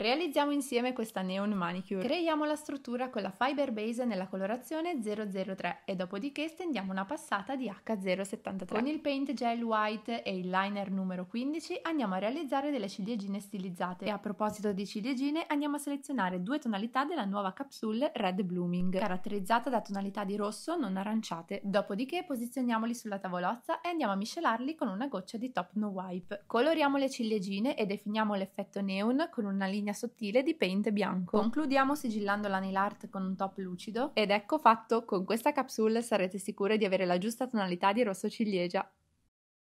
Realizziamo insieme questa neon manicure. Creiamo la struttura con la fiber base nella colorazione 003 e dopodiché stendiamo una passata di H073. Con il paint gel white e il liner numero 15 andiamo a realizzare delle ciliegine stilizzate. E a proposito di ciliegine andiamo a selezionare due tonalità della nuova capsule Red Blooming, caratterizzata da tonalità di rosso non aranciate. Dopodiché posizioniamoli sulla tavolozza e andiamo a miscelarli con una goccia di top no wipe. Coloriamo le ciliegine e definiamo l'effetto neon con una linea linea sottile di paint bianco. Concludiamo sigillando la l'anil art con un top lucido ed ecco fatto, con questa capsule sarete sicure di avere la giusta tonalità di rosso ciliegia.